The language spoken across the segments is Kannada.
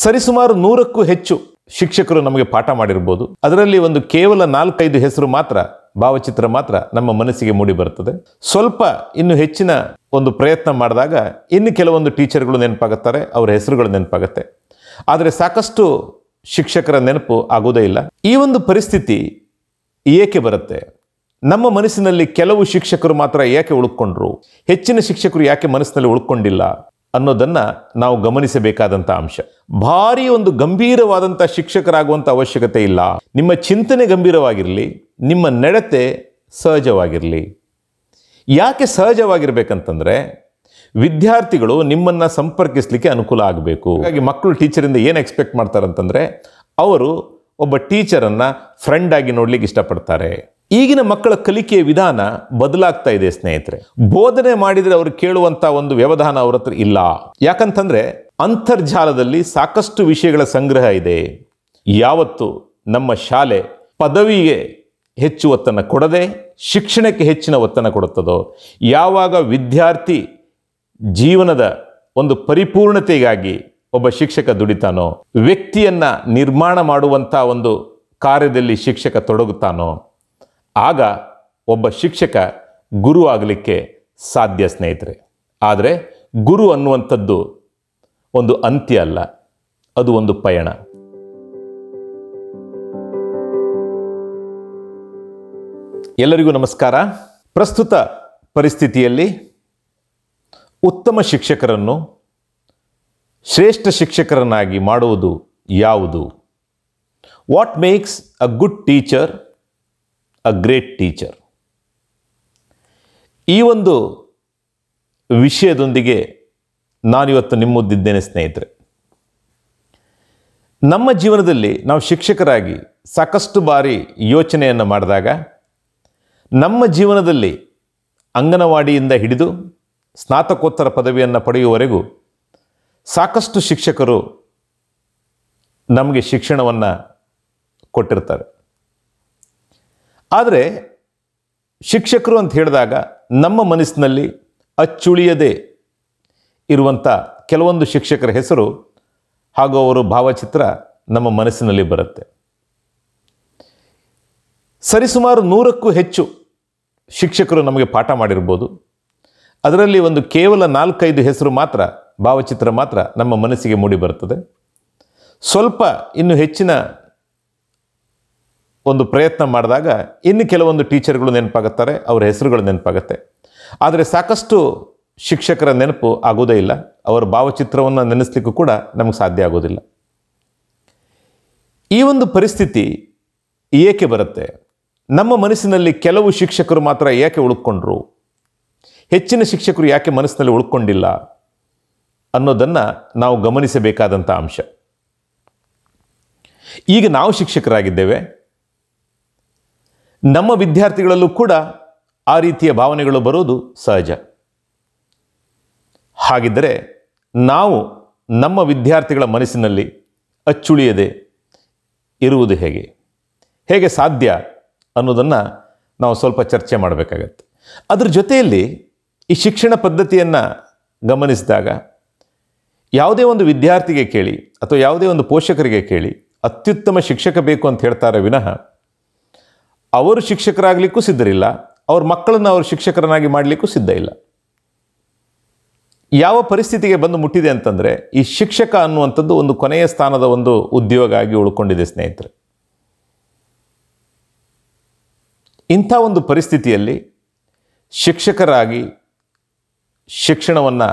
ಸರಿಸುಮಾರು ನೂರಕ್ಕೂ ಹೆಚ್ಚು ಶಿಕ್ಷಕರು ನಮಗೆ ಪಾಠ ಮಾಡಿರ್ಬೋದು ಅದರಲ್ಲಿ ಒಂದು ಕೇವಲ ನಾಲ್ಕೈದು ಹೆಸರು ಮಾತ್ರ ಭಾವಚಿತ್ರ ಮಾತ್ರ ನಮ್ಮ ಮನಸ್ಸಿಗೆ ಮೂಡಿ ಬರುತ್ತದೆ ಸ್ವಲ್ಪ ಇನ್ನು ಹೆಚ್ಚಿನ ಒಂದು ಪ್ರಯತ್ನ ಮಾಡಿದಾಗ ಇನ್ನು ಕೆಲವೊಂದು ಟೀಚರ್ಗಳು ನೆನಪಾಗುತ್ತಾರೆ ಅವರ ಹೆಸರುಗಳು ನೆನಪಾಗುತ್ತೆ ಆದರೆ ಸಾಕಷ್ಟು ಶಿಕ್ಷಕರ ನೆನಪು ಆಗೋದೇ ಇಲ್ಲ ಈ ಒಂದು ಪರಿಸ್ಥಿತಿ ಏಕೆ ಬರುತ್ತೆ ನಮ್ಮ ಮನಸ್ಸಿನಲ್ಲಿ ಕೆಲವು ಶಿಕ್ಷಕರು ಮಾತ್ರ ಏಕೆ ಉಳ್ಕೊಂಡ್ರು ಹೆಚ್ಚಿನ ಶಿಕ್ಷಕರು ಯಾಕೆ ಮನಸ್ಸಿನಲ್ಲಿ ಉಳ್ಕೊಂಡಿಲ್ಲ ಅನ್ನೋದನ್ನು ನಾವು ಗಮನಿಸಬೇಕಾದಂಥ ಅಂಶ ಭಾರಿ ಒಂದು ಗಂಭೀರವಾದಂಥ ಶಿಕ್ಷಕರಾಗುವಂಥ ಅವಶ್ಯಕತೆ ಇಲ್ಲ ನಿಮ್ಮ ಚಿಂತನೆ ಗಂಭೀರವಾಗಿರಲಿ ನಿಮ್ಮ ನಡತೆ ಸಹಜವಾಗಿರಲಿ ಯಾಕೆ ಸಹಜವಾಗಿರಬೇಕಂತಂದರೆ ವಿದ್ಯಾರ್ಥಿಗಳು ನಿಮ್ಮನ್ನು ಸಂಪರ್ಕಿಸಲಿಕ್ಕೆ ಅನುಕೂಲ ಆಗಬೇಕು ಹಾಗಾಗಿ ಮಕ್ಕಳು ಟೀಚರಿಂದ ಏನು ಎಕ್ಸ್ಪೆಕ್ಟ್ ಮಾಡ್ತಾರೆ ಅಂತಂದರೆ ಅವರು ಒಬ್ಬ ಟೀಚರನ್ನು ಫ್ರೆಂಡಾಗಿ ನೋಡಲಿಕ್ಕೆ ಇಷ್ಟಪಡ್ತಾರೆ ಈಗಿನ ಮಕ್ಕಳ ಕಲಿಕೆಯ ವಿಧಾನ ಬದಲಾಗ್ತಾ ಇದೆ ಸ್ನೇಹಿತರೆ ಬೋಧನೆ ಮಾಡಿದರೆ ಅವರು ಕೇಳುವಂಥ ಒಂದು ವ್ಯವಧಾನ ಅವರ ಹತ್ರ ಇಲ್ಲ ಯಾಕಂತಂದ್ರೆ ಅಂತರ್ಜಾಲದಲ್ಲಿ ಸಾಕಷ್ಟು ವಿಷಯಗಳ ಸಂಗ್ರಹ ಇದೆ ಯಾವತ್ತು ನಮ್ಮ ಶಾಲೆ ಪದವಿಗೆ ಹೆಚ್ಚು ಒತ್ತನ್ನು ಕೊಡದೆ ಶಿಕ್ಷಣಕ್ಕೆ ಹೆಚ್ಚಿನ ಒತ್ತನ್ನು ಕೊಡುತ್ತದೋ ಯಾವಾಗ ವಿದ್ಯಾರ್ಥಿ ಜೀವನದ ಒಂದು ಪರಿಪೂರ್ಣತೆಗಾಗಿ ಒಬ್ಬ ಶಿಕ್ಷಕ ದುಡಿತಾನೋ ವ್ಯಕ್ತಿಯನ್ನು ನಿರ್ಮಾಣ ಮಾಡುವಂಥ ಒಂದು ಕಾರ್ಯದಲ್ಲಿ ಶಿಕ್ಷಕ ತೊಡಗುತ್ತಾನೋ ಆಗ ಒಬ್ಬ ಶಿಕ್ಷಕ ಗುರು ಆಗಲಿಕ್ಕೆ ಸಾಧ್ಯ ಸ್ನೇಹಿತರೆ ಆದರೆ ಗುರು ಅನ್ನುವಂಥದ್ದು ಒಂದು ಅಂತ್ಯ ಅಲ್ಲ ಅದು ಒಂದು ಪಯಣ ಎಲ್ಲರಿಗೂ ನಮಸ್ಕಾರ ಪ್ರಸ್ತುತ ಪರಿಸ್ಥಿತಿಯಲ್ಲಿ ಉತ್ತಮ ಶಿಕ್ಷಕರನ್ನು ಶ್ರೇಷ್ಠ ಶಿಕ್ಷಕರನ್ನಾಗಿ ಮಾಡುವುದು ಯಾವುದು what makes a good teacher a great teacher ಈ ಒಂದು ವಿಷಯದೊಂದಿಗೆ ನಾನಿವತ್ತು ನಿಮ್ಮದ್ದಿದ್ದೇನೆ ಸ್ನೇಹಿತರೆ ನಮ್ಮ ಜೀವನದಲ್ಲಿ ನಾವು ಶಿಕ್ಷಕರಾಗಿ ಸಾಕಷ್ಟು ಬಾರಿ ಯೋಚನೆಯನ್ನು ಮಾಡಿದಾಗ ನಮ್ಮ ಜೀವನದಲ್ಲಿ ಅಂಗನವಾಡಿಯಿಂದ ಹಿಡಿದು ಸ್ನಾತಕೋತ್ತರ ಪದವಿಯನ್ನು ಪಡೆಯುವವರೆಗೂ ಸಾಕಷ್ಟು ಶಿಕ್ಷಕರು ನಮಗೆ ಶಿಕ್ಷಣವನ್ನು ಕೊಟ್ಟಿರ್ತಾರೆ ಆದರೆ ಶಿಕ್ಷಕರು ಅಂತ ಹೇಳಿದಾಗ ನಮ್ಮ ಮನಸ್ಸಿನಲ್ಲಿ ಅಚ್ಚುಳಿಯದೆ ಇರುವಂಥ ಕೆಲವೊಂದು ಶಿಕ್ಷಕರ ಹೆಸರು ಹಾಗೂ ಅವರ ಭಾವಚಿತ್ರ ನಮ್ಮ ಮನಸ್ಸಿನಲ್ಲಿ ಬರುತ್ತೆ ಸರಿಸುಮಾರು ನೂರಕ್ಕೂ ಹೆಚ್ಚು ಶಿಕ್ಷಕರು ನಮಗೆ ಪಾಠ ಮಾಡಿರ್ಬೋದು ಅದರಲ್ಲಿ ಒಂದು ಕೇವಲ ನಾಲ್ಕೈದು ಹೆಸರು ಮಾತ್ರ ಭಾವಚಿತ್ರ ಮಾತ್ರ ನಮ್ಮ ಮನಸ್ಸಿಗೆ ಮೂಡಿ ಬರ್ತದೆ ಸ್ವಲ್ಪ ಇನ್ನು ಹೆಚ್ಚಿನ ಒಂದು ಪ್ರಯತ್ನ ಮಾಡಿದಾಗ ಇನ್ನು ಕೆಲವೊಂದು ಟೀಚರ್ಗಳು ನೆನಪಾಗುತ್ತಾರೆ ಅವರ ಹೆಸರುಗಳು ನೆನಪಾಗುತ್ತೆ ಆದರೆ ಸಾಕಷ್ಟು ಶಿಕ್ಷಕರ ನೆನಪು ಆಗೋದೇ ಇಲ್ಲ ಅವರ ಭಾವಚಿತ್ರವನ್ನು ನೆನೆಸ್ಲಿಕ್ಕೂ ಕೂಡ ನಮಗೆ ಸಾಧ್ಯ ಆಗೋದಿಲ್ಲ ಈ ಒಂದು ಪರಿಸ್ಥಿತಿ ಏಕೆ ಬರುತ್ತೆ ನಮ್ಮ ಮನಸ್ಸಿನಲ್ಲಿ ಕೆಲವು ಶಿಕ್ಷಕರು ಮಾತ್ರ ಏಕೆ ಉಳ್ಕೊಂಡ್ರು ಹೆಚ್ಚಿನ ಶಿಕ್ಷಕರು ಯಾಕೆ ಮನಸ್ಸಿನಲ್ಲಿ ಉಳ್ಕೊಂಡಿಲ್ಲ ಅನ್ನೋದನ್ನು ನಾವು ಗಮನಿಸಬೇಕಾದಂಥ ಅಂಶ ಈಗ ನಾವು ಶಿಕ್ಷಕರಾಗಿದ್ದೇವೆ ನಮ್ಮ ವಿದ್ಯಾರ್ಥಿಗಳಲ್ಲೂ ಕೂಡ ಆ ರೀತಿಯ ಭಾವನೆಗಳು ಬರೋದು ಸಹಜ ಹಾಗಿದ್ದರೆ ನಾವು ನಮ್ಮ ವಿದ್ಯಾರ್ಥಿಗಳ ಮನಸ್ಸಿನಲ್ಲಿ ಅಚ್ಚುಳಿಯದೆ ಇರುವುದು ಹೇಗೆ ಹೇಗೆ ಸಾಧ್ಯ ಅನ್ನೋದನ್ನು ನಾವು ಸ್ವಲ್ಪ ಚರ್ಚೆ ಮಾಡಬೇಕಾಗತ್ತೆ ಅದರ ಜೊತೆಯಲ್ಲಿ ಈ ಶಿಕ್ಷಣ ಪದ್ಧತಿಯನ್ನು ಗಮನಿಸಿದಾಗ ಯಾವುದೇ ಒಂದು ವಿದ್ಯಾರ್ಥಿಗೆ ಕೇಳಿ ಅಥವಾ ಯಾವುದೇ ಒಂದು ಪೋಷಕರಿಗೆ ಕೇಳಿ ಅತ್ಯುತ್ತಮ ಶಿಕ್ಷಕ ಬೇಕು ಅಂತ ಹೇಳ್ತಾರೆ ವಿನಃ ಅವರು ಶಿಕ್ಷಕರಾಗಲಿಕ್ಕೂ ಸಿದ್ಧರಿಲ್ಲ ಅವ್ರ ಮಕ್ಕಳನ್ನು ಅವರು ಶಿಕ್ಷಕರನ್ನಾಗಿ ಮಾಡಲಿಕ್ಕೂ ಸಿದ್ಧ ಇಲ್ಲ ಯಾವ ಪರಿಸ್ಥಿತಿಗೆ ಬಂದು ಮುಟ್ಟಿದೆ ಅಂತಂದರೆ ಈ ಶಿಕ್ಷಕ ಅನ್ನುವಂಥದ್ದು ಒಂದು ಕೊನೆಯ ಸ್ಥಾನದ ಒಂದು ಉದ್ಯೋಗ ಆಗಿ ಉಳ್ಕೊಂಡಿದೆ ಸ್ನೇಹಿತರೆ ಇಂಥ ಒಂದು ಪರಿಸ್ಥಿತಿಯಲ್ಲಿ ಶಿಕ್ಷಕರಾಗಿ ಶಿಕ್ಷಣವನ್ನು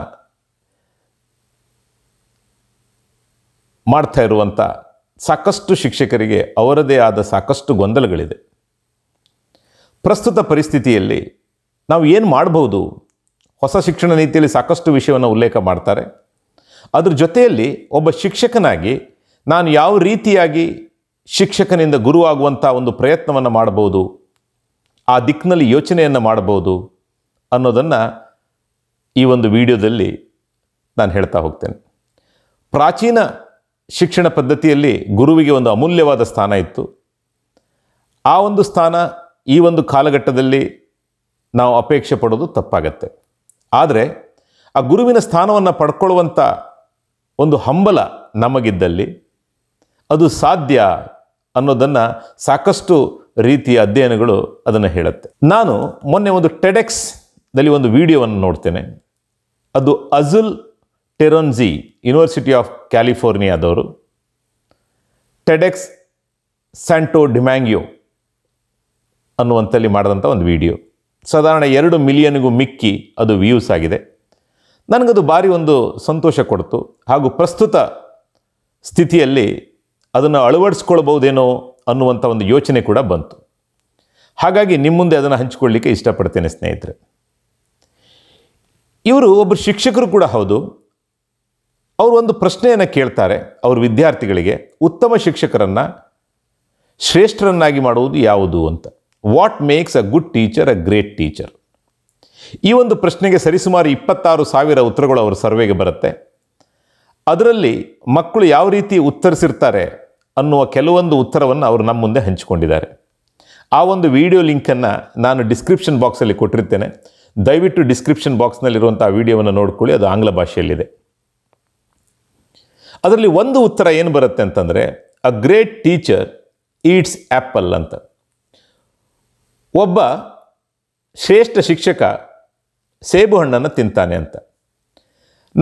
ಮಾಡ್ತಾ ಇರುವಂಥ ಸಾಕಷ್ಟು ಶಿಕ್ಷಕರಿಗೆ ಅವರದೇ ಆದ ಸಾಕಷ್ಟು ಗೊಂದಲಗಳಿದೆ ಪ್ರಸ್ತುತ ಪರಿಸ್ಥಿತಿಯಲ್ಲಿ ನಾವು ಏನು ಮಾಡ್ಬೋದು ಹೊಸ ಶಿಕ್ಷಣ ನೀತಿಯಲ್ಲಿ ಸಾಕಷ್ಟು ವಿಷಯವನ್ನು ಉಲ್ಲೇಖ ಮಾಡ್ತಾರೆ ಅದರ ಜೊತೆಯಲ್ಲಿ ಒಬ್ಬ ಶಿಕ್ಷಕನಾಗಿ ನಾನು ಯಾವ ರೀತಿಯಾಗಿ ಶಿಕ್ಷಕನಿಂದ ಗುರುವಾಗುವಂಥ ಒಂದು ಪ್ರಯತ್ನವನ್ನು ಮಾಡ್ಬೋದು ಆ ದಿಕ್ಕಿನಲ್ಲಿ ಯೋಚನೆಯನ್ನು ಮಾಡ್ಬೋದು ಅನ್ನೋದನ್ನು ಈ ಒಂದು ವಿಡಿಯೋದಲ್ಲಿ ನಾನು ಹೇಳ್ತಾ ಹೋಗ್ತೇನೆ ಪ್ರಾಚೀನ ಶಿಕ್ಷಣ ಪದ್ಧತಿಯಲ್ಲಿ ಗುರುವಿಗೆ ಒಂದು ಅಮೂಲ್ಯವಾದ ಸ್ಥಾನ ಇತ್ತು ಆ ಒಂದು ಸ್ಥಾನ ಈ ಒಂದು ಕಾಲಘಟ್ಟದಲ್ಲಿ ನಾವು ಅಪೇಕ್ಷೆ ಪಡೋದು ತಪ್ಪಾಗತ್ತೆ ಆದರೆ ಆ ಗುರುವಿನ ಸ್ಥಾನವನ್ನು ಪಡ್ಕೊಳ್ಳುವಂಥ ಒಂದು ಹಂಬಲ ನಮಗಿದ್ದಲ್ಲಿ ಅದು ಸಾಧ್ಯ ಅನ್ನೋದನ್ನು ಸಾಕಷ್ಟು ರೀತಿಯ ಅಧ್ಯಯನಗಳು ಅದನ್ನು ಹೇಳುತ್ತೆ ನಾನು ಮೊನ್ನೆ ಒಂದು ಟೆಡೆಕ್ಸ್ನಲ್ಲಿ ಒಂದು ವಿಡಿಯೋವನ್ನು ನೋಡ್ತೇನೆ ಅದು ಅಜುಲ್ ಟೆರೊನ್ಜಿ ಯೂನಿವರ್ಸಿಟಿ ಆಫ್ ಕ್ಯಾಲಿಫೋರ್ನಿಯಾದವರು ಟೆಡೆಕ್ಸ್ ಸ್ಯಾಂಟೋ ಡಿಮ್ಯಾಂಗ್ಯೋ ಅನ್ನುವಂಥಲ್ಲಿ ಮಾಡಿದಂಥ ಒಂದು ವಿಡಿಯೋ ಸಾಧಾರಣ ಎರಡು ಮಿಲಿಯನ್ಗೂ ಮಿಕ್ಕಿ ಅದು ವ್ಯೂಸ್ ಆಗಿದೆ ನನಗದು ಭಾರಿ ಒಂದು ಸಂತೋಷ ಕೊಡ್ತು ಹಾಗೂ ಪ್ರಸ್ತುತ ಸ್ಥಿತಿಯಲ್ಲಿ ಅದನ್ನು ಅಳವಡಿಸ್ಕೊಳ್ಬೋದೇನೋ ಅನ್ನುವಂಥ ಒಂದು ಯೋಚನೆ ಕೂಡ ಬಂತು ಹಾಗಾಗಿ ನಿಮ್ಮ ಮುಂದೆ ಅದನ್ನು ಹಂಚಿಕೊಳ್ಳಲಿಕ್ಕೆ ಇಷ್ಟಪಡ್ತೇನೆ ಸ್ನೇಹಿತರೆ ಇವರು ಒಬ್ಬರು ಶಿಕ್ಷಕರು ಕೂಡ ಹೌದು ಅವರು ಒಂದು ಪ್ರಶ್ನೆಯನ್ನು ಕೇಳ್ತಾರೆ ಅವ್ರ ವಿದ್ಯಾರ್ಥಿಗಳಿಗೆ ಉತ್ತಮ ಶಿಕ್ಷಕರನ್ನು ಶ್ರೇಷ್ಠರನ್ನಾಗಿ ಮಾಡುವುದು ಯಾವುದು ಅಂತ what makes a good teacher a great teacher ಈ ಒಂದು ಪ್ರಶ್ನೆಗೆ ಸರಿಸುಮಾರು ಇಪ್ಪತ್ತಾರು ಸಾವಿರ ಉತ್ತರಗಳು ಅವರ ಸರ್ವೆಗೆ ಬರುತ್ತೆ ಅದರಲ್ಲಿ ಮಕ್ಕಳು ಯಾವ ರೀತಿ ಉತ್ತರಿಸಿರ್ತಾರೆ ಅನ್ನುವ ಕೆಲವೊಂದು ಉತ್ತರವನ್ನು ಅವರು ನಮ್ಮ ಮುಂದೆ ಹಂಚಿಕೊಂಡಿದ್ದಾರೆ ಆ ಒಂದು ವಿಡಿಯೋ ಲಿಂಕನ್ನು ನಾನು ಡಿಸ್ಕ್ರಿಪ್ಷನ್ ಬಾಕ್ಸಲ್ಲಿ ಕೊಟ್ಟಿರ್ತೇನೆ ದಯವಿಟ್ಟು ಡಿಸ್ಕ್ರಿಪ್ಷನ್ ಬಾಕ್ಸ್ನಲ್ಲಿರುವಂಥ ವಿಡಿಯೋವನ್ನು ನೋಡ್ಕೊಳ್ಳಿ ಅದು ಆಂಗ್ಲ ಭಾಷೆಯಲ್ಲಿದೆ ಅದರಲ್ಲಿ ಒಂದು ಉತ್ತರ ಏನು ಬರುತ್ತೆ ಅಂತಂದರೆ a great teacher eats apple ಅಂತ ಒಬ್ಬ ಶ್ರೇಷ್ಠ ಶಿಕ್ಷಕ ಸೇಬು ಹಣ್ಣನ್ನು ತಿಂತಾನೆ ಅಂತ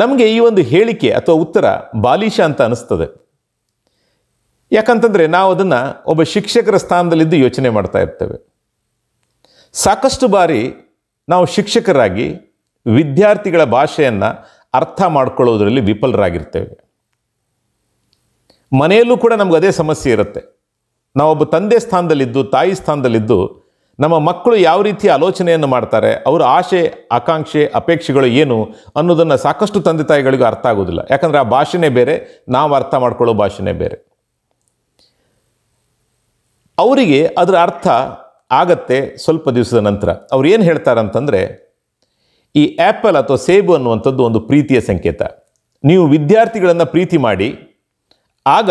ನಮಗೆ ಈ ಒಂದು ಹೇಳಿಕೆ ಅಥವಾ ಉತ್ತರ ಬಾಲಿಶ ಅಂತ ಅನಿಸ್ತದೆ ಯಾಕಂತಂದರೆ ನಾವು ಅದನ್ನು ಒಬ್ಬ ಶಿಕ್ಷಕರ ಸ್ಥಾನದಲ್ಲಿದ್ದು ಯೋಚನೆ ಮಾಡ್ತಾ ಇರ್ತೇವೆ ಸಾಕಷ್ಟು ಬಾರಿ ನಾವು ಶಿಕ್ಷಕರಾಗಿ ವಿದ್ಯಾರ್ಥಿಗಳ ಭಾಷೆಯನ್ನು ಅರ್ಥ ಮಾಡ್ಕೊಳ್ಳೋದ್ರಲ್ಲಿ ವಿಫಲರಾಗಿರ್ತೇವೆ ಮನೆಯಲ್ಲೂ ಕೂಡ ನಮ್ಗೆ ಅದೇ ಸಮಸ್ಯೆ ಇರುತ್ತೆ ನಾವೊಬ್ಬ ತಂದೆ ಸ್ಥಾನದಲ್ಲಿದ್ದು ತಾಯಿ ಸ್ಥಾನದಲ್ಲಿದ್ದು ನಮ್ಮ ಮಕ್ಕಳು ಯಾವ ರೀತಿ ಆಲೋಚನೆಯನ್ನು ಮಾಡ್ತಾರೆ ಅವರ ಆಶೆ ಆಕಾಂಕ್ಷೆ ಅಪೇಕ್ಷೆಗಳು ಏನು ಅನ್ನೋದನ್ನು ಸಾಕಷ್ಟು ತಂದೆ ತಾಯಿಗಳಿಗೂ ಅರ್ಥ ಆಗೋದಿಲ್ಲ ಯಾಕಂದರೆ ಆ ಭಾಷೆನೇ ಬೇರೆ ನಾವು ಅರ್ಥ ಮಾಡ್ಕೊಳ್ಳೋ ಭಾಷೆನೇ ಬೇರೆ ಅವರಿಗೆ ಅದರ ಅರ್ಥ ಆಗತ್ತೆ ಸ್ವಲ್ಪ ದಿವಸದ ನಂತರ ಅವ್ರು ಏನು ಹೇಳ್ತಾರೆ ಈ ಆ್ಯಪಲ್ ಅಥವಾ ಸೇಬು ಅನ್ನುವಂಥದ್ದು ಒಂದು ಪ್ರೀತಿಯ ಸಂಕೇತ ನೀವು ವಿದ್ಯಾರ್ಥಿಗಳನ್ನು ಪ್ರೀತಿ ಮಾಡಿ ಆಗ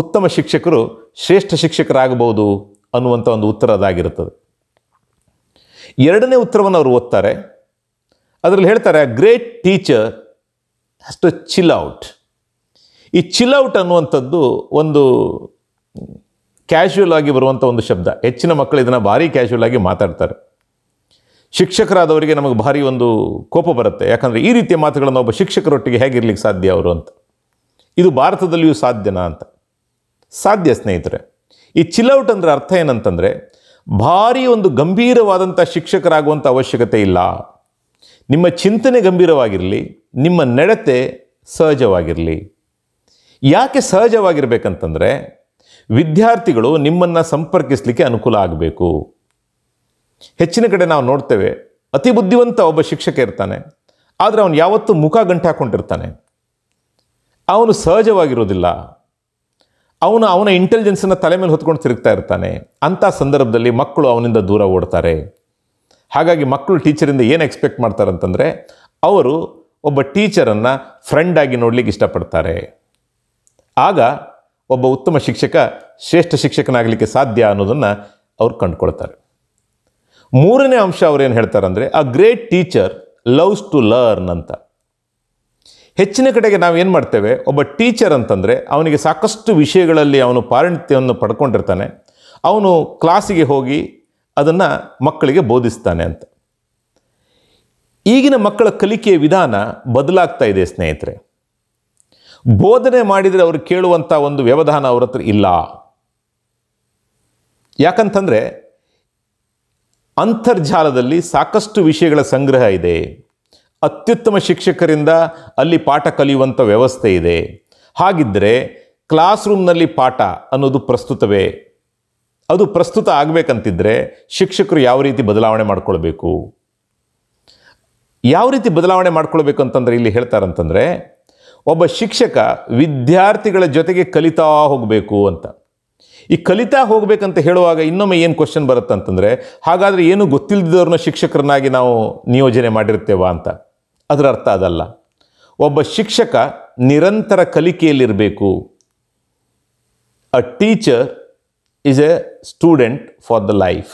ಉತ್ತಮ ಶಿಕ್ಷಕರು ಶ್ರೇಷ್ಠ ಶಿಕ್ಷಕರಾಗಬಹುದು ಅನ್ನುವಂಥ ಒಂದು ಉತ್ತರ ಅದಾಗಿರುತ್ತದೆ ಎರಡನೇ ಉತ್ತರವನ್ನು ಅವರು ಓದ್ತಾರೆ ಅದರಲ್ಲಿ ಹೇಳ್ತಾರೆ great teacher has to chill out ಈ ಚಿಲ್ ಔಟ್ ಅನ್ನುವಂಥದ್ದು ಒಂದು ಕ್ಯಾಶುವಲ್ ಆಗಿ ಬರುವಂಥ ಒಂದು ಶಬ್ದ ಹೆಚ್ಚಿನ ಮಕ್ಕಳು ಇದನ್ನು ಭಾರಿ ಕ್ಯಾಶುವಲ್ ಆಗಿ ಮಾತಾಡ್ತಾರೆ ಶಿಕ್ಷಕರಾದವರಿಗೆ ನಮಗೆ ಭಾರಿ ಒಂದು ಕೋಪ ಬರುತ್ತೆ ಯಾಕಂದರೆ ಈ ರೀತಿಯ ಮಾತುಗಳನ್ನು ಒಬ್ಬ ಶಿಕ್ಷಕರೊಟ್ಟಿಗೆ ಹೇಗಿರ್ಲಿಕ್ಕೆ ಸಾಧ್ಯ ಅವರು ಅಂತ ಇದು ಭಾರತದಲ್ಲಿಯೂ ಸಾಧ್ಯನಾ ಅಂತ ಸಾಧ್ಯ ಸ್ನೇಹಿತರೆ ಈ ಚಿಲ್ಔಟ್ ಅಂದರೆ ಅರ್ಥ ಏನಂತಂದರೆ ಭಾರಿ ಒಂದು ಗಂಭೀರವಾದಂಥ ಶಿಕ್ಷಕರಾಗುವಂಥ ಅವಶ್ಯಕತೆ ಇಲ್ಲ ನಿಮ್ಮ ಚಿಂತನೆ ಗಂಭೀರವಾಗಿರಲಿ ನಿಮ್ಮ ನಡತೆ ಸಹಜವಾಗಿರಲಿ ಯಾಕೆ ಸಹಜವಾಗಿರಬೇಕಂತಂದರೆ ವಿದ್ಯಾರ್ಥಿಗಳು ನಿಮ್ಮನ್ನು ಸಂಪರ್ಕಿಸಲಿಕ್ಕೆ ಅನುಕೂಲ ಆಗಬೇಕು ಹೆಚ್ಚಿನ ಕಡೆ ನಾವು ನೋಡ್ತೇವೆ ಅತಿ ಬುದ್ಧಿವಂತ ಒಬ್ಬ ಶಿಕ್ಷಕ ಇರ್ತಾನೆ ಆದರೆ ಅವನು ಯಾವತ್ತೂ ಮುಖ ಗಂಟೆ ಹಾಕ್ಕೊಂಡಿರ್ತಾನೆ ಅವನು ಸಹಜವಾಗಿರೋದಿಲ್ಲ ಅವನು ಅವನ ಇಂಟೆಲಿಜೆನ್ಸನ್ನು ತಲೆ ಮೇಲೆ ಹೊತ್ಕೊಂಡು ತಿರುಗ್ತಾ ಇರ್ತಾನೆ ಅಂಥ ಸಂದರ್ಭದಲ್ಲಿ ಮಕ್ಕಳು ಅವನಿಂದ ದೂರ ಓಡ್ತಾರೆ ಹಾಗಾಗಿ ಮಕ್ಕಳು ಟೀಚರಿಂದ ಏನು ಎಕ್ಸ್ಪೆಕ್ಟ್ ಮಾಡ್ತಾರೆ ಅಂತಂದರೆ ಅವರು ಒಬ್ಬ ಟೀಚರನ್ನು ಫ್ರೆಂಡಾಗಿ ನೋಡಲಿಕ್ಕೆ ಇಷ್ಟಪಡ್ತಾರೆ ಆಗ ಒಬ್ಬ ಉತ್ತಮ ಶಿಕ್ಷಕ ಶ್ರೇಷ್ಠ ಶಿಕ್ಷಕನಾಗಲಿಕ್ಕೆ ಸಾಧ್ಯ ಅನ್ನೋದನ್ನು ಅವ್ರು ಕಂಡುಕೊಳ್ತಾರೆ ಮೂರನೇ ಅಂಶ ಏನು ಹೇಳ್ತಾರೆ ಅಂದರೆ a great teacher loves to learn ಅಂತ ಹೆಚ್ಚಿನ ಕಡೆಗೆ ನಾವು ಏನು ಮಾಡ್ತೇವೆ ಒಬ್ಬ ಟೀಚರ್ ಅಂತಂದರೆ ಅವನಿಗೆ ಸಾಕಷ್ಟು ವಿಷಯಗಳಲ್ಲಿ ಅವನು ಪಾರಣಿತ್ಯವನ್ನು ಪಡ್ಕೊಂಡಿರ್ತಾನೆ ಅವನು ಕ್ಲಾಸಿಗೆ ಹೋಗಿ ಅದನ್ನು ಮಕ್ಕಳಿಗೆ ಬೋಧಿಸ್ತಾನೆ ಅಂತ ಈಗಿನ ಮಕ್ಕಳ ಕಲಿಕೆಯ ವಿಧಾನ ಬದಲಾಗ್ತಾ ಇದೆ ಸ್ನೇಹಿತರೆ ಬೋಧನೆ ಮಾಡಿದರೆ ಅವರು ಕೇಳುವಂಥ ಒಂದು ವ್ಯವಧಾನ ಅವ್ರ ಹತ್ರ ಇಲ್ಲ ಯಾಕಂತಂದರೆ ಅಂತರ್ಜಾಲದಲ್ಲಿ ಸಾಕಷ್ಟು ವಿಷಯಗಳ ಸಂಗ್ರಹ ಇದೆ ಅತ್ಯುತ್ತಮ ಶಿಕ್ಷಕರಿಂದ ಅಲ್ಲಿ ಪಾಠ ಕಲಿಯುವಂಥ ವ್ಯವಸ್ಥೆ ಇದೆ ಹಾಗಿದ್ದರೆ ಕ್ಲಾಸ್ ರೂಮ್ನಲ್ಲಿ ಪಾಠ ಅನ್ನೋದು ಪ್ರಸ್ತುತವೇ ಅದು ಪ್ರಸ್ತುತ ಆಗಬೇಕಂತಿದ್ದರೆ ಶಿಕ್ಷಕರು ಯಾವ ರೀತಿ ಬದಲಾವಣೆ ಮಾಡಿಕೊಳ್ಬೇಕು ಯಾವ ರೀತಿ ಬದಲಾವಣೆ ಮಾಡ್ಕೊಳ್ಬೇಕು ಅಂತಂದರೆ ಇಲ್ಲಿ ಹೇಳ್ತಾರಂತಂದರೆ ಒಬ್ಬ ಶಿಕ್ಷಕ ವಿದ್ಯಾರ್ಥಿಗಳ ಜೊತೆಗೆ ಕಲಿತಾ ಹೋಗಬೇಕು ಅಂತ ಈ ಕಲಿತಾ ಹೋಗಬೇಕಂತ ಹೇಳುವಾಗ ಇನ್ನೊಮ್ಮೆ ಏನು ಕ್ವಶನ್ ಬರುತ್ತೆ ಅಂತಂದರೆ ಹಾಗಾದರೆ ಏನು ಗೊತ್ತಿಲ್ಲದವ್ರನ್ನ ಶಿಕ್ಷಕರನ್ನಾಗಿ ನಾವು ನಿಯೋಜನೆ ಮಾಡಿರ್ತೇವಾ ಅಂತ ಅದರ ಅರ್ಥ ಅದಲ್ಲ ಒಬ್ಬ ಶಿಕ್ಷಕ ನಿರಂತರ ಕಲಿಕೆಯಲ್ಲಿರಬೇಕು a teacher is a student for the life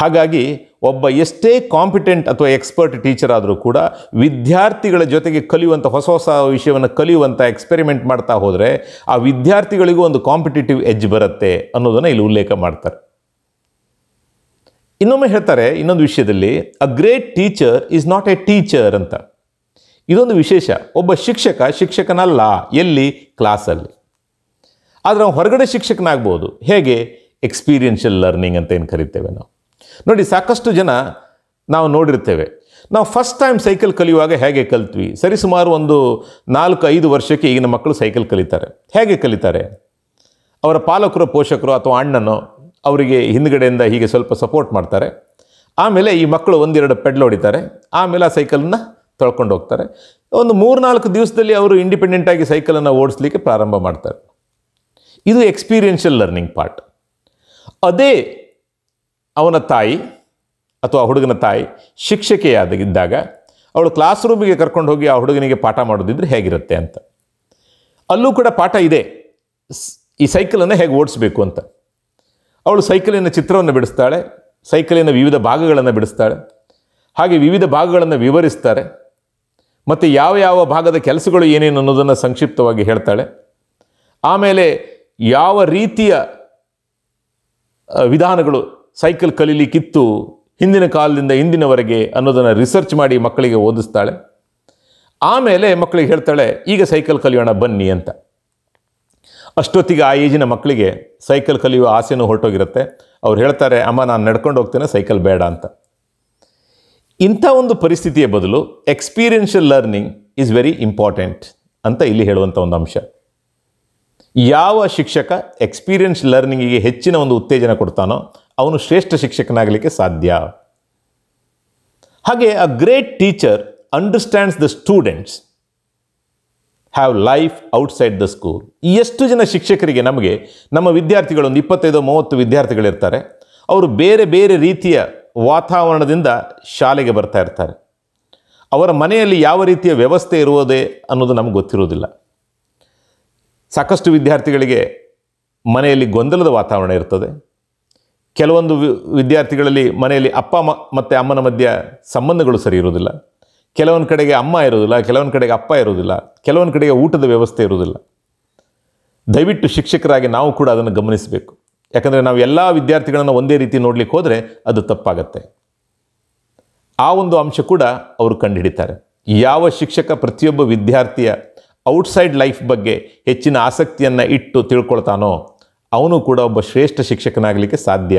ಹಾಗಾಗಿ ಒಬ್ಬ ಎಷ್ಟೇ ಕಾಂಪಿಟೆಂಟ್ ಅಥವಾ ಎಕ್ಸ್ಪರ್ಟ್ ಟೀಚರ್ ಆದರೂ ಕೂಡ ವಿದ್ಯಾರ್ಥಿಗಳ ಜೊತೆಗೆ ಕಲಿಯುವಂಥ ಹೊಸ ಹೊಸ ವಿಷಯವನ್ನು ಕಲಿಯುವಂಥ ಎಕ್ಸ್ಪೆರಿಮೆಂಟ್ ಮಾಡ್ತಾ ಹೋದರೆ ಆ ವಿದ್ಯಾರ್ಥಿಗಳಿಗೂ ಒಂದು ಕಾಂಪಿಟೇಟಿವ್ ಎಜ್ ಬರುತ್ತೆ ಅನ್ನೋದನ್ನು ಇಲ್ಲಿ ಉಲ್ಲೇಖ ಮಾಡ್ತಾರೆ ಇನ್ನೊಮ್ಮೆ ಹೇಳ್ತಾರೆ ಇನ್ನೊಂದು ವಿಷಯದಲ್ಲಿ a great teacher is not a teacher ಅಂತ ಇದೊಂದು ವಿಶೇಷ ಒಬ್ಬ ಶಿಕ್ಷಕ ಶಿಕ್ಷಕನಲ್ಲ ಎಲ್ಲಿ ಕ್ಲಾಸಲ್ಲಿ ಆದರೆ ನಾವು ಹೊರಗಡೆ ಶಿಕ್ಷಕನಾಗ್ಬೋದು ಹೇಗೆ ಎಕ್ಸ್ಪೀರಿಯನ್ಷಿಯಲ್ ಲರ್ನಿಂಗ್ ಅಂತ ಏನು ಕರಿತೇವೆ ನಾವು ನೋಡಿ ಸಾಕಷ್ಟು ಜನ ನಾವು ನೋಡಿರ್ತೇವೆ ನಾವು ಫಸ್ಟ್ ಟೈಮ್ ಸೈಕಲ್ ಕಲಿಯುವಾಗ ಹೇಗೆ ಕಲಿತ್ವಿ ಸರಿಸುಮಾರು ಒಂದು ನಾಲ್ಕು ಐದು ವರ್ಷಕ್ಕೆ ಈಗಿನ ಮಕ್ಕಳು ಸೈಕಲ್ ಕಲಿತಾರೆ ಹೇಗೆ ಕಲಿತಾರೆ ಅವರ ಪಾಲಕರು ಪೋಷಕರು ಅಥವಾ ಅಣ್ಣನೋ ಅವರಿಗೆ ಹಿಂದುಗಡೆಯಿಂದ ಹೀಗೆ ಸ್ವಲ್ಪ ಸಪೋರ್ಟ್ ಮಾಡ್ತಾರೆ ಆಮೇಲೆ ಈ ಮಕ್ಕಳು ಒಂದೆರಡು ಪೆಡ್ಲ್ ಹೊಡಿತಾರೆ ಆಮೇಲೆ ಆ ಸೈಕಲನ್ನು ತೊಳ್ಕೊಂಡು ಹೋಗ್ತಾರೆ ಒಂದು ಮೂರ್ನಾಲ್ಕು ದಿವಸದಲ್ಲಿ ಅವರು ಇಂಡಿಪೆಂಡೆಂಟಾಗಿ ಸೈಕಲನ್ನು ಓಡಿಸ್ಲಿಕ್ಕೆ ಪ್ರಾರಂಭ ಮಾಡ್ತಾರೆ ಇದು ಎಕ್ಸ್ಪೀರಿಯನ್ಷಿಯಲ್ ಲರ್ನಿಂಗ್ ಪಾರ್ಟ್ ಅದೇ ಅವನ ತಾಯಿ ಅಥವಾ ಹುಡುಗನ ತಾಯಿ ಶಿಕ್ಷಕಿಯಾದಾಗಿದ್ದಾಗ ಅವಳು ಕ್ಲಾಸ್ ರೂಮಿಗೆ ಕರ್ಕೊಂಡು ಹೋಗಿ ಆ ಹುಡುಗನಿಗೆ ಪಾಠ ಮಾಡೋದಿದ್ರೆ ಹೇಗಿರುತ್ತೆ ಅಂತ ಅಲ್ಲೂ ಕೂಡ ಪಾಠ ಇದೆ ಈ ಸೈಕಲನ್ನು ಹೇಗೆ ಓಡಿಸ್ಬೇಕು ಅಂತ ಅವಳು ಸೈಕಲಿನ ಚಿತ್ರವನ್ನು ಬಿಡಿಸ್ತಾಳೆ ಸೈಕಲಿನ ವಿವಿಧ ಭಾಗಗಳನ್ನು ಬಿಡಿಸ್ತಾಳೆ ಹಾಗೆ ವಿವಿಧ ಭಾಗಗಳನ್ನು ವಿವರಿಸ್ತಾರೆ ಮತ್ತು ಯಾವ ಯಾವ ಭಾಗದ ಕೆಲಸಗಳು ಏನೇನು ಅನ್ನೋದನ್ನು ಸಂಕ್ಷಿಪ್ತವಾಗಿ ಹೇಳ್ತಾಳೆ ಆಮೇಲೆ ಯಾವ ರೀತಿಯ ವಿಧಾನಗಳು ಸೈಕಲ್ ಕಲೀಲಿಕ್ಕಿತ್ತು ಹಿಂದಿನ ಕಾಲದಿಂದ ಇಂದಿನವರೆಗೆ ಅನ್ನೋದನ್ನು ರಿಸರ್ಚ್ ಮಾಡಿ ಮಕ್ಕಳಿಗೆ ಓದಿಸ್ತಾಳೆ ಆಮೇಲೆ ಮಕ್ಕಳಿಗೆ ಹೇಳ್ತಾಳೆ ಈಗ ಸೈಕಲ್ ಕಲಿಯೋಣ ಬನ್ನಿ ಅಂತ ಅಷ್ಟೊತ್ತಿಗೆ ಆ ಏಜಿನ ಮಕ್ಕಳಿಗೆ ಸೈಕಲ್ ಕಲಿಯುವ ಆಸೆನೂ ಹೊರಟೋಗಿರುತ್ತೆ ಅವ್ರು ಹೇಳ್ತಾರೆ ಅಮ್ಮ ನಾನು ನಡ್ಕೊಂಡು ಹೋಗ್ತೇನೆ ಸೈಕಲ್ ಬೇಡ ಅಂತ ಇಂಥ ಒಂದು ಪರಿಸ್ಥಿತಿಯ ಬದಲು experiential learning is very important ಅಂತ ಇಲ್ಲಿ ಹೇಳುವಂಥ ಒಂದು ಅಂಶ ಯಾವ ಶಿಕ್ಷಕ ಎಕ್ಸ್ಪೀರಿಯನ್ಸ್ ಲರ್ನಿಂಗಿಗೆ ಹೆಚ್ಚಿನ ಒಂದು ಉತ್ತೇಜನ ಕೊಡ್ತಾನೋ ಅವನು ಶ್ರೇಷ್ಠ ಶಿಕ್ಷಕನಾಗಲಿಕ್ಕೆ ಸಾಧ್ಯ ಹಾಗೆ a great teacher understands the students have life outside the school ಎಷ್ಟು ಜನ ಶಿಕ್ಷಕರಿಗೆ ನಮಗೆ ನಮ್ಮ ವಿದ್ಯಾರ್ಥಿಗಳೊಂದು ಇಪ್ಪತ್ತೈದು ಮೂವತ್ತು ವಿದ್ಯಾರ್ಥಿಗಳಿರ್ತಾರೆ ಅವರು ಬೇರೆ ಬೇರೆ ರೀತಿಯ ವಾತಾವರಣದಿಂದ ಶಾಲೆಗೆ ಬರ್ತಾ ಇರ್ತಾರೆ ಅವರ ಮನೆಯಲ್ಲಿ ಯಾವ ರೀತಿಯ ವ್ಯವಸ್ಥೆ ಇರುವುದೇ ಅನ್ನೋದು ನಮ್ಗೆ ಗೊತ್ತಿರುವುದಿಲ್ಲ ಸಾಕಷ್ಟು ವಿದ್ಯಾರ್ಥಿಗಳಿಗೆ ಮನೆಯಲ್ಲಿ ಗೊಂದಲದ ವಾತಾವರಣ ಇರ್ತದೆ ಕೆಲವೊಂದು ವಿದ್ಯಾರ್ಥಿಗಳಲ್ಲಿ ಮನೆಯಲ್ಲಿ ಅಪ್ಪ ಮತ್ತು ಅಮ್ಮನ ಮಧ್ಯ ಸಂಬಂಧಗಳು ಸರಿ ಇರೋದಿಲ್ಲ ಕೆಲವೊಂದು ಕಡೆಗೆ ಅಮ್ಮ ಇರೋದಿಲ್ಲ ಕೆಲವೊಂದು ಕಡೆಗೆ ಅಪ್ಪ ಇರೋದಿಲ್ಲ ಕೆಲವೊಂದು ಕಡೆಗೆ ಊಟದ ವ್ಯವಸ್ಥೆ ಇರೋದಿಲ್ಲ ದಯವಿಟ್ಟು ಶಿಕ್ಷಕರಾಗಿ ನಾವು ಕೂಡ ಅದನ್ನು ಗಮನಿಸಬೇಕು ಯಾಕಂದರೆ ನಾವು ಎಲ್ಲ ವಿದ್ಯಾರ್ಥಿಗಳನ್ನು ಒಂದೇ ರೀತಿ ನೋಡಲಿಕ್ಕೆ ಹೋದರೆ ಅದು ತಪ್ಪಾಗತ್ತೆ ಆ ಒಂದು ಅಂಶ ಕೂಡ ಅವರು ಕಂಡುಹಿಡಿತಾರೆ ಯಾವ ಶಿಕ್ಷಕ ಪ್ರತಿಯೊಬ್ಬ ವಿದ್ಯಾರ್ಥಿಯ ಔಟ್ಸೈಡ್ ಲೈಫ್ ಬಗ್ಗೆ ಹೆಚ್ಚಿನ ಆಸಕ್ತಿಯನ್ನು ಇಟ್ಟು ತಿಳ್ಕೊಳ್ತಾನೋ ಅವನು ಕೂಡ ಒಬ್ಬ ಶ್ರೇಷ್ಠ ಶಿಕ್ಷಕನಾಗಲಿಕ್ಕೆ ಸಾಧ್ಯ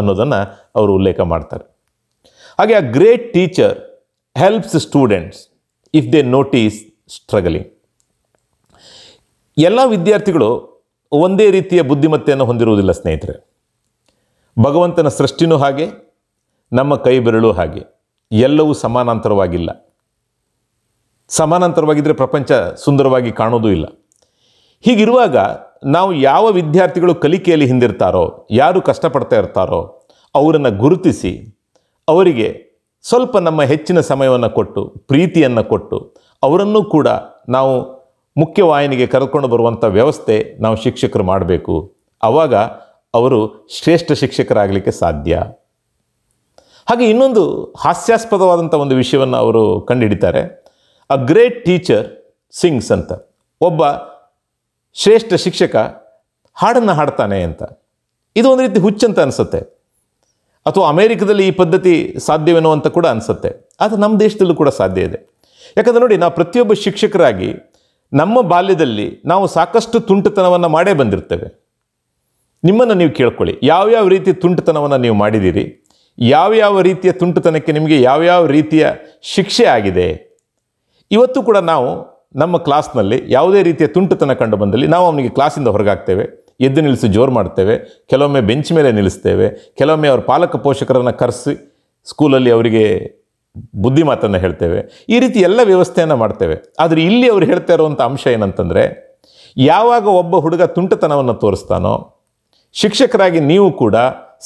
ಅನ್ನೋದನ್ನು ಅವರು ಉಲ್ಲೇಖ ಮಾಡ್ತಾರೆ ಹಾಗೆ a great teacher helps students if they notice struggling ಎಲ್ಲ ವಿದ್ಯಾರ್ಥಿಗಳು ಒಂದೇ ರೀತಿಯ ಬುದ್ಧಿಮತ್ತೆಯನ್ನು ಹೊಂದಿರುವುದಿಲ್ಲ ಸ್ನೇಹಿತರೆ ಭಗವಂತನ ಸೃಷ್ಟಿನೂ ಹಾಗೆ ನಮ್ಮ ಕೈ ಬೆರಳು ಹಾಗೆ ಎಲ್ಲವೂ ಸಮಾನಾಂತರವಾಗಿಲ್ಲ ಸಮಾನಾಂತರವಾಗಿದ್ದರೆ ಪ್ರಪಂಚ ಸುಂದರವಾಗಿ ಕಾಣೋದೂ ಇಲ್ಲ ಹೀಗಿರುವಾಗ ನಾವು ಯಾವ ವಿದ್ಯಾರ್ಥಿಗಳು ಕಲಿಕೆಯಲ್ಲಿ ಹಿಂದಿರ್ತಾರೋ ಯಾರು ಕಷ್ಟಪಡ್ತಾ ಇರ್ತಾರೋ ಅವರನ್ನು ಗುರುತಿಸಿ ಅವರಿಗೆ ಸ್ವಲ್ಪ ನಮ್ಮ ಹೆಚ್ಚಿನ ಸಮಯವನ್ನು ಕೊಟ್ಟು ಪ್ರೀತಿಯನ್ನು ಕೊಟ್ಟು ಅವರನ್ನು ಕೂಡ ನಾವು ಮುಖ್ಯವಾಹಿನಿಗೆ ಕರೆದುಕೊಂಡು ಬರುವಂಥ ವ್ಯವಸ್ಥೆ ನಾವು ಶಿಕ್ಷಕರು ಮಾಡಬೇಕು ಆವಾಗ ಅವರು ಶ್ರೇಷ್ಠ ಶಿಕ್ಷಕರಾಗಲಿಕ್ಕೆ ಸಾಧ್ಯ ಹಾಗೆ ಇನ್ನೊಂದು ಹಾಸ್ಯಾಸ್ಪದವಾದಂಥ ಒಂದು ವಿಷಯವನ್ನು ಅವರು ಕಂಡುಹಿಡಿತಾರೆ ಅ ಗ್ರೇಟ್ ಟೀಚರ್ ಸಿಂಗ್ಸ್ ಅಂತ ಒಬ್ಬ ಶ್ರೇಷ್ಠ ಶಿಕ್ಷಕ ಹಾಡನ್ನು ಹಾಡ್ತಾನೆ ಅಂತ ಇದು ಒಂದು ರೀತಿ ಹುಚ್ಚಂತ ಅನಿಸುತ್ತೆ ಅಥವಾ ಅಮೇರಿಕದಲ್ಲಿ ಈ ಪದ್ಧತಿ ಸಾಧ್ಯವೇನೋ ಅಂತ ಕೂಡ ಅನಿಸುತ್ತೆ ಆದರೆ ನಮ್ಮ ದೇಶದಲ್ಲೂ ಕೂಡ ಸಾಧ್ಯ ಇದೆ ಯಾಕಂದರೆ ನೋಡಿ ನಾವು ಪ್ರತಿಯೊಬ್ಬ ಶಿಕ್ಷಕರಾಗಿ ನಮ್ಮ ಬಾಲ್ಯದಲ್ಲಿ ನಾವು ಸಾಕಷ್ಟು ತುಂಟುತನವನ್ನು ಮಾಡೇ ಬಂದಿರ್ತೇವೆ ನಿಮ್ಮನ್ನು ನೀವು ಕೇಳ್ಕೊಳ್ಳಿ ಯಾವ್ಯಾವ ರೀತಿ ತುಂಟುತನವನ್ನು ನೀವು ಮಾಡಿದ್ದೀರಿ ಯಾವ್ಯಾವ ರೀತಿಯ ತುಂಟುತನಕ್ಕೆ ನಿಮಗೆ ಯಾವ್ಯಾವ ರೀತಿಯ ಶಿಕ್ಷೆ ಆಗಿದೆ ಇವತ್ತು ಕೂಡ ನಾವು ನಮ್ಮ ಕ್ಲಾಸ್ನಲ್ಲಿ ಯಾವುದೇ ರೀತಿಯ ತುಂಟುತನ ಕಂಡು ಬಂದಲ್ಲಿ ನಾವು ಅವನಿಗೆ ಕ್ಲಾಸಿಂದ ಹೊರಗಾಗ್ತೇವೆ ಎದ್ದು ನಿಲ್ಲಿಸಿ ಜೋರು ಮಾಡ್ತೇವೆ ಕೆಲವೊಮ್ಮೆ ಬೆಂಚ್ ಮೇಲೆ ನಿಲ್ಲಿಸ್ತೇವೆ ಕೆಲವೊಮ್ಮೆ ಅವ್ರ ಪಾಲಕ ಪೋಷಕರನ್ನು ಕರೆಸಿ ಸ್ಕೂಲಲ್ಲಿ ಅವರಿಗೆ ಬುದ್ಧಿ ಮಾತನ್ನು ಹೇಳ್ತೇವೆ ಈ ರೀತಿ ಎಲ್ಲ ವ್ಯವಸ್ಥೆಯನ್ನು ಮಾಡ್ತೇವೆ ಆದರೆ ಇಲ್ಲಿ ಅವ್ರು ಹೇಳ್ತಾ ಇರುವಂಥ ಅಂಶ ಏನಂತಂದರೆ ಯಾವಾಗ ಒಬ್ಬ ಹುಡುಗ ತುಂಟುತನವನ್ನು ತೋರಿಸ್ತಾನೋ ಶಿಕ್ಷಕರಾಗಿ ನೀವು ಕೂಡ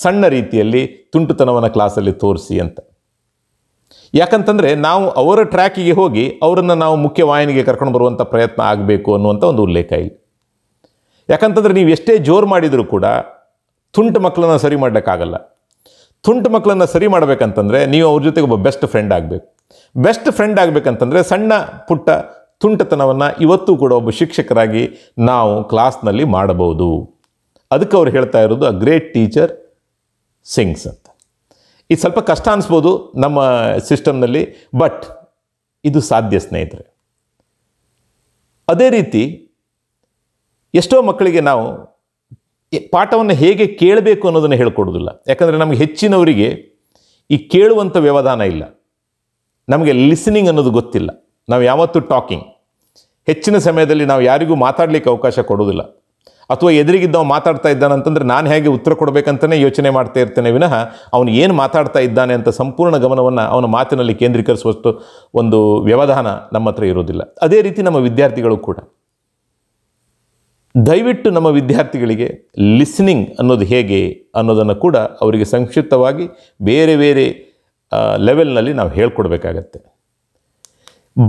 ಸಣ್ಣ ರೀತಿಯಲ್ಲಿ ತುಂಟುತನವನ್ನು ಕ್ಲಾಸಲ್ಲಿ ತೋರಿಸಿ ಅಂತ ಯಾಕಂತಂದರೆ ನಾವು ಅವರ ಟ್ರ್ಯಾಕಿಗೆ ಹೋಗಿ ಅವರನ್ನು ನಾವು ಮುಖ್ಯ ಕರ್ಕೊಂಡು ಬರುವಂಥ ಪ್ರಯತ್ನ ಆಗಬೇಕು ಅನ್ನುವಂಥ ಒಂದು ಉಲ್ಲೇಖ ಇಲ್ಲಿ ಯಾಕಂತಂದರೆ ನೀವು ಎಷ್ಟೇ ಜೋರು ಮಾಡಿದರೂ ಕೂಡ ತುಂಟು ಮಕ್ಕಳನ್ನು ಸರಿ ಮಾಡೋಕ್ಕಾಗಲ್ಲ ತುಂಟು ಮಕ್ಕಳನ್ನು ಸರಿ ಮಾಡಬೇಕಂತಂದರೆ ನೀವು ಅವ್ರ ಜೊತೆಗೆ ಒಬ್ಬ ಬೆಸ್ಟ್ ಫ್ರೆಂಡ್ ಆಗಬೇಕು ಬೆಸ್ಟ್ ಫ್ರೆಂಡ್ ಆಗಬೇಕಂತಂದರೆ ಸಣ್ಣ ಪುಟ್ಟ ತುಂಟತನವನ್ನು ಇವತ್ತು ಕೂಡ ಒಬ್ಬ ಶಿಕ್ಷಕರಾಗಿ ನಾವು ಕ್ಲಾಸ್ನಲ್ಲಿ ಮಾಡಬಹುದು ಅದಕ್ಕೆ ಅವ್ರು ಹೇಳ್ತಾ ಇರೋದು ಅ ಗ್ರೇಟ್ ಟೀಚರ್ ಸಿಂಗ್ಸ್ ಅಂತ ಇದು ಸ್ವಲ್ಪ ಕಷ್ಟ ಅನಿಸ್ಬೋದು ನಮ್ಮ ಸಿಸ್ಟಮ್ನಲ್ಲಿ ಬಟ್ ಇದು ಸಾಧ್ಯ ಸ್ನೇಹಿತರೆ ಅದೇ ರೀತಿ ಎಷ್ಟೋ ಮಕ್ಕಳಿಗೆ ನಾವು ಪಾಠವನ್ನು ಹೇಗೆ ಕೇಳಬೇಕು ಅನ್ನೋದನ್ನು ಹೇಳ್ಕೊಡೋದಿಲ್ಲ ಯಾಕಂದರೆ ನಮಗೆ ಹೆಚ್ಚಿನವರಿಗೆ ಈ ಕೇಳುವಂಥ ವ್ಯವಧಾನ ಇಲ್ಲ ನಮಗೆ ಲಿಸ್ನಿಂಗ್ ಅನ್ನೋದು ಗೊತ್ತಿಲ್ಲ ನಾವು ಯಾವತ್ತೂ ಟಾಕಿಂಗ್ ಹೆಚ್ಚಿನ ಸಮಯದಲ್ಲಿ ನಾವು ಯಾರಿಗೂ ಮಾತಾಡಲಿಕ್ಕೆ ಅವಕಾಶ ಕೊಡೋದಿಲ್ಲ ಅಥವಾ ಎದುರಿಗಿದ್ದವ ಮಾತಾಡ್ತಾ ಇದ್ದಾನೆ ಅಂತಂದರೆ ನಾನು ಹೇಗೆ ಉತ್ತರ ಕೊಡಬೇಕಂತಲೇ ಯೋಚನೆ ಮಾಡ್ತಾ ಇರ್ತೇನೆ ವಿನಃ ಅವನು ಏನು ಮಾತಾಡ್ತಾ ಇದ್ದಾನೆ ಅಂತ ಸಂಪೂರ್ಣ ಗಮನವನ್ನು ಅವನ ಮಾತಿನಲ್ಲಿ ಕೇಂದ್ರೀಕರಿಸುವಷ್ಟು ಒಂದು ವ್ಯವಧಾನ ನಮ್ಮ ಹತ್ರ ಇರೋದಿಲ್ಲ ಅದೇ ರೀತಿ ನಮ್ಮ ವಿದ್ಯಾರ್ಥಿಗಳು ಕೂಡ ದಯವಿಟ್ಟು ನಮ್ಮ ವಿದ್ಯಾರ್ಥಿಗಳಿಗೆ ಲಿಸ್ನಿಂಗ್ ಅನ್ನೋದು ಹೇಗೆ ಅನ್ನೋದನ್ನು ಕೂಡ ಅವರಿಗೆ ಸಂಕ್ಷಿಪ್ತವಾಗಿ ಬೇರೆ ಬೇರೆ ಲೆವೆಲ್ನಲ್ಲಿ ನಾವು ಹೇಳ್ಕೊಡ್ಬೇಕಾಗತ್ತೆ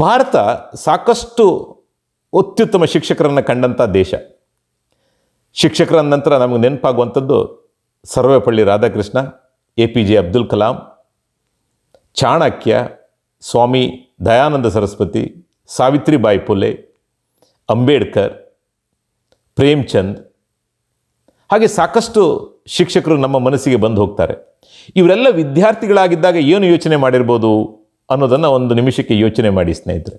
ಭಾರತ ಸಾಕಷ್ಟು ಅತ್ಯುತ್ತಮ ಶಿಕ್ಷಕರನ್ನು ಕಂಡಂಥ ದೇಶ ಶಿಕ್ಷಕರ ನಂತರ ನಮಗೆ ನೆನಪಾಗುವಂಥದ್ದು Sarvepalli Radhakrishna A P J Abdul Kalam Chanakya Swami Dayananda Saraswati Savitribai Phule Ambedkar Premchand ಹಾಗೆ ಸಾಕಷ್ಟು ಶಿಕ್ಷಕರು ನಮ್ಮ ಮನಸ್ಸಿಗೆ ಬಂದು ಹೋಗ್ತಾರೆ ಇವರೆಲ್ಲ ವಿದ್ಯಾರ್ಥಿಗಳಾಗಿದ್ದಾಗ ಏನು ಯೋಚನೆ ಮಾಡಿರ್ಬೋದು ಅನ್ನೋದನ್ನು ಒಂದು ನಿಮಿಷಕ್ಕೆ ಯೋಚನೆ ಮಾಡಿ ಸ್ನೇಹಿತರೆ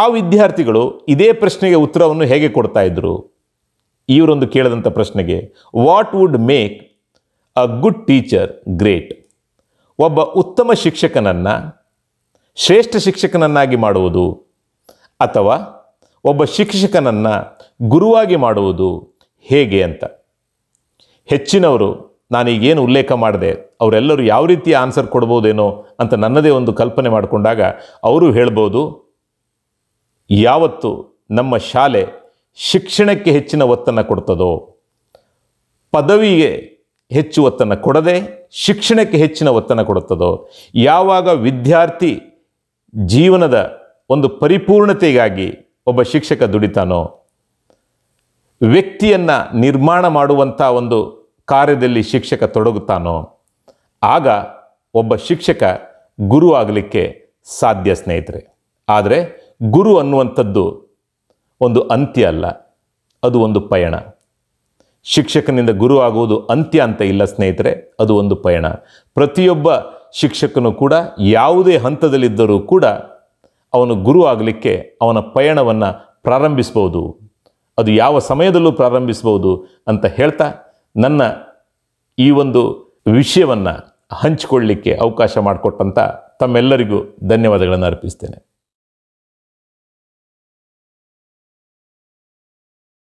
ಆ ವಿದ್ಯಾರ್ಥಿಗಳು ಇದೇ ಪ್ರಶ್ನೆಗೆ ಉತ್ತರವನ್ನು ಹೇಗೆ ಕೊಡ್ತಾ ಇದ್ರು ಇವರೊಂದು ಕೇಳಿದಂಥ ಪ್ರಶ್ನೆಗೆ what would make a good teacher great ಒಬ್ಬ ಉತ್ತಮ ಶಿಕ್ಷಕನನ್ನು ಶ್ರೇಷ್ಠ ಶಿಕ್ಷಕನನ್ನಾಗಿ ಮಾಡುವುದು ಅಥವಾ ಒಬ್ಬ ಶಿಕ್ಷಕನನ್ನು ಗುರುವಾಗಿ ಮಾಡುವುದು ಹೇಗೆ ಅಂತ ಹೆಚ್ಚಿನವರು ನಾನೀಗೇನು ಉಲ್ಲೇಖ ಮಾಡಿದೆ ಅವರೆಲ್ಲರೂ ಯಾವ ರೀತಿ ಆನ್ಸರ್ ಕೊಡ್ಬೋದೇನೋ ಅಂತ ನನ್ನದೇ ಒಂದು ಕಲ್ಪನೆ ಮಾಡಿಕೊಂಡಾಗ ಅವರು ಹೇಳ್ಬೋದು ಯಾವತ್ತು ನಮ್ಮ ಶಾಲೆ ಶಿಕ್ಷಣಕ್ಕೆ ಹೆಚ್ಚಿನ ಒತ್ತನ್ನು ಕೊಡ್ತದೋ ಪದವಿಗೆ ಹೆಚ್ಚು ಒತ್ತನ್ನು ಕೊಡದೆ ಶಿಕ್ಷಣಕ್ಕೆ ಹೆಚ್ಚಿನ ಒತ್ತನ್ನು ಕೊಡುತ್ತದೋ ಯಾವಾಗ ವಿದ್ಯಾರ್ಥಿ ಜೀವನದ ಒಂದು ಪರಿಪೂರ್ಣತೆಗಾಗಿ ಒಬ್ಬ ಶಿಕ್ಷಕ ದುಡಿತಾನೋ ವ್ಯಕ್ತಿಯನ್ನು ನಿರ್ಮಾಣ ಮಾಡುವಂಥ ಒಂದು ಕಾರ್ಯದಲ್ಲಿ ಶಿಕ್ಷಕ ತೊಡಗುತ್ತಾನೋ ಆಗ ಒಬ್ಬ ಶಿಕ್ಷಕ ಗುರು ಆಗಲಿಕ್ಕೆ ಸಾಧ್ಯ ಸ್ನೇಹಿತರೆ ಆದರೆ ಗುರು ಅನ್ನುವಂಥದ್ದು ಒಂದು ಅಂತ್ಯ ಅಲ್ಲ ಅದು ಒಂದು ಪಯಣ ಶಿಕ್ಷಕನಿಂದ ಗುರು ಆಗುವುದು ಅಂತ್ಯ ಅಂತ ಇಲ್ಲ ಸ್ನೇಹಿತರೆ ಅದು ಒಂದು ಪಯಣ ಪ್ರತಿಯೊಬ್ಬ ಶಿಕ್ಷಕನು ಕೂಡ ಯಾವುದೇ ಹಂತದಲ್ಲಿದ್ದರೂ ಕೂಡ ಅವನು ಗುರು ಆಗಲಿಕ್ಕೆ ಅವನ ಪಯಣವನ್ನು ಪ್ರಾರಂಭಿಸ್ಬೋದು ಅದು ಯಾವ ಸಮಯದಲ್ಲೂ ಪ್ರಾರಂಭಿಸ್ಬೋದು ಅಂತ ಹೇಳ್ತಾ ನನ್ನ ಈ ಒಂದು ವಿಷಯವನ್ನು ಹಂಚಿಕೊಳ್ಳಲಿಕ್ಕೆ ಅವಕಾಶ ಮಾಡಿಕೊಟ್ಟಂಥ ತಮ್ಮೆಲ್ಲರಿಗೂ ಧನ್ಯವಾದಗಳನ್ನು ಅರ್ಪಿಸ್ತೇನೆ